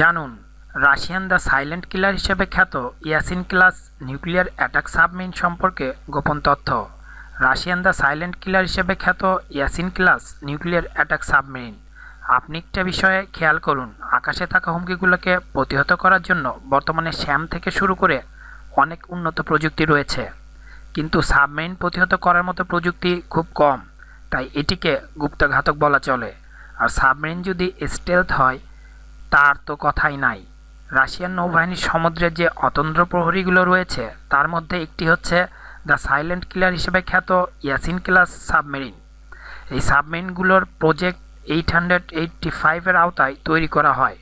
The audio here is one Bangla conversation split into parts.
জানুন রাশিয়ান দ্য সাইলেন্ট কিলার হিসেবে খ্যাত Yasen class nuclear attack submarine সম্পর্কে গোপন তথ্য রাশিয়ান দ্য সাইলেন্ট কিলার হিসেবে খ্যাত Yasen class nuclear attack submarine আপনি একটা বিষয়ে খেয়াল করুন আকাশে থাকা হুমকিগুলোকে প্রতিহত করার জন্য বর্তমানে শ্যাম থেকে শুরু করে অনেক উন্নত প্রযুক্তি রয়েছে কিন্তু সাবমেরিন প্রতিহত করার মতো প্রযুক্তি খুব কম তাই এটিকে গুপ্তঘাতক বলা চলে আর সাবমেরিন যদি স্টেলথ হয় তার তো কথাই নাই রাশিয়ান নৌবাহিনীর সমুদ্রে যে অতন্ত্র প্রহরীগুলো রয়েছে তার মধ্যে একটি হচ্ছে দ্য সাইলেন্ট কিলার হিসেবে খ্যাত ইয়াসিন ক্লাস সাবমেরিন এই সাবমেরিনগুলোর প্রজেক্ট এইট হান্ড্রেড এইটটি ফাইভের আওতায় তৈরি করা হয়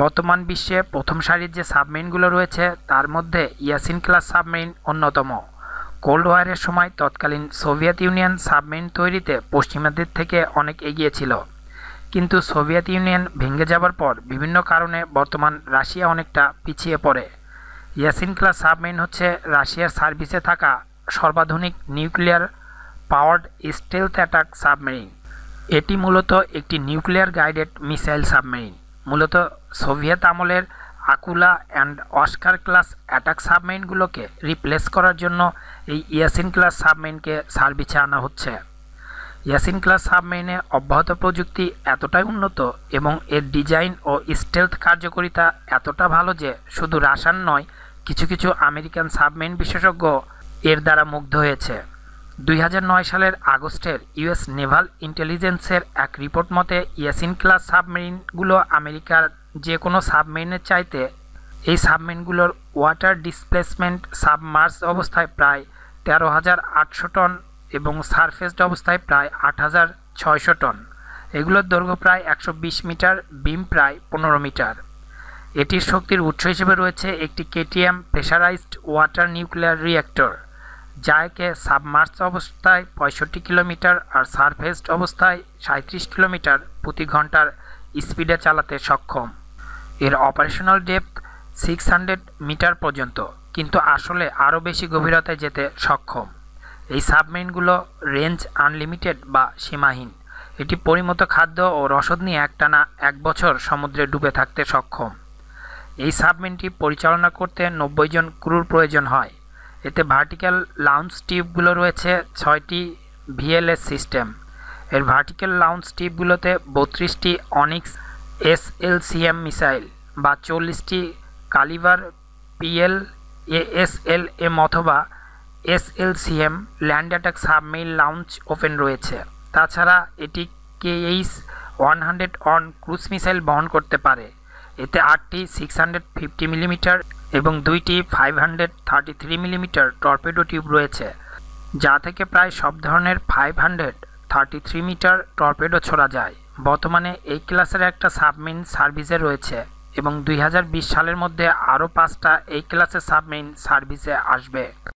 বর্তমান বিশ্বে প্রথম সারির যে সাবমেরিনগুলো রয়েছে তার মধ্যে ইয়াসিন ক্লাস সাবমেরিন অন্যতম কোল্ড ওয়ারের সময় তৎকালীন সোভিয়েত ইউনিয়ন সাবমেরিন তৈরিতে পশ্চিমাদের থেকে অনেক এগিয়েছিল কিন্তু সোভিয়েত ইউনিয়ন ভেঙে যাবার পর বিভিন্ন কারণে বর্তমান রাশিয়া অনেকটা পিছিয়ে পড়ে ইয়াসিন ক্লাস সাবমেরিন হচ্ছে রাশিয়ার সার্ভিসে থাকা সর্বাধুনিক nuclear powered stealth attack submarine এটি মূলত একটি নিউক্লিয়ার গাইডেড মিসাইল সাবমেরিন মূলত সোভিয়েত আমলের Akula and Oscar class attack সাবমেরিনগুলোকে রিপ্লেস করার জন্য এই ইয়াসিন ক্লাস সাবমেরিনকে সার্ভিসে আনা হচ্ছে ইয়াসিন ক্লাস সাবমেরিনে অব্যাহত প্রযুক্তি এতটাই উন্নত এবং এর ডিজাইন ও স্টেলথ কার্যকারিতা এতটা ভালো যে শুধু রাশান নয় কিছু কিছু আমেরিকান সাবমেরিন বিশেষজ্ঞ এর দ্বারা মুগ্ধ হয়েছে দুই সালের আগস্টের ইউএস নেভাল ইন্টেলিজেন্সের এক রিপোর্ট মতে ইয়াসিন ক্লাস সাবমেরিনগুলো আমেরিকার যে কোনো সাবমেরিনের চাইতে এই সাবমেরিনগুলোর ওয়াটার ডিসপ্লেসমেন্ট সাবমার্স অবস্থায় প্রায় তেরো হাজার আটশো টন এবং সারফেসড অবস্থায় প্রায় আট হাজার ছয়শো টন এগুলোর দৈর্ঘ্য প্রায় একশো মিটার বিম প্রায় পনেরো মিটার এটির শক্তির উৎস হিসেবে রয়েছে একটি KTM pressurised water nuclear reactor যা একে সাবমার্স অবস্থায় পঁয়ষট্টি কিলোমিটার আর সারফেসড অবস্থায় সাঁত্রিশ কিলোমিটার প্রতি ঘন্টার স্পিডে চালাতে সক্ষম এর operational depth six hundred metre পর্যন্ত কিন্তু আসলে আরও বেশি গভীরতায় যেতে সক্ষম এই সাবমেরিনগুলো রেঞ্জ আনলিমিটেড বা সীমাহীন এটি পরিমতো খাদ্য ও রসদ নিয়ে একটানা এক বছর সমুদ্রে ডুবে থাকতে সক্ষম এই সাবমেরিনটি পরিচালনা করতে নব্বই জন ক্রুর প্রয়োজন হয় এতে ভার্টিক্যাল লাউন্স টিউবগুলো রয়েছে ছয়টি ভিএলএস সিস্টেম এর ভার্টিক্যাল লাউন্স টিপগুলোতে বত্রিশটি অনিক্স এসএলসিএম মিসাইল বা চল্লিশটি কালিভার পিএল এএসএলএম অথবা এসএলসিএম ল্যান্ড অ্যাটাক সাবমেইন লঞ্চ ওপেন রয়েছে তাছাড়া এটি কেএইচ ওয়ান হান্ড্রেড অন ক্রুজ মিসাইল বহন করতে পারে এতে আটটি সিক্স হান্ড্রেড ফিফটি মিলিমিটার এবং দুইটি five hundred thirty three millimetre torpedo tube রয়েছে যা থেকে প্রায় সব ধরনের five hundred thirty three metre torpedo ছোড়া যায় বর্তমানে এই ক্লাসের একটা সাবমেইন সার্ভিসে রয়েছে এবং দুই সালের মধ্যে আরও পাঁচটা এই ক্লাসের সাবমেইন সার্ভিসে আসবে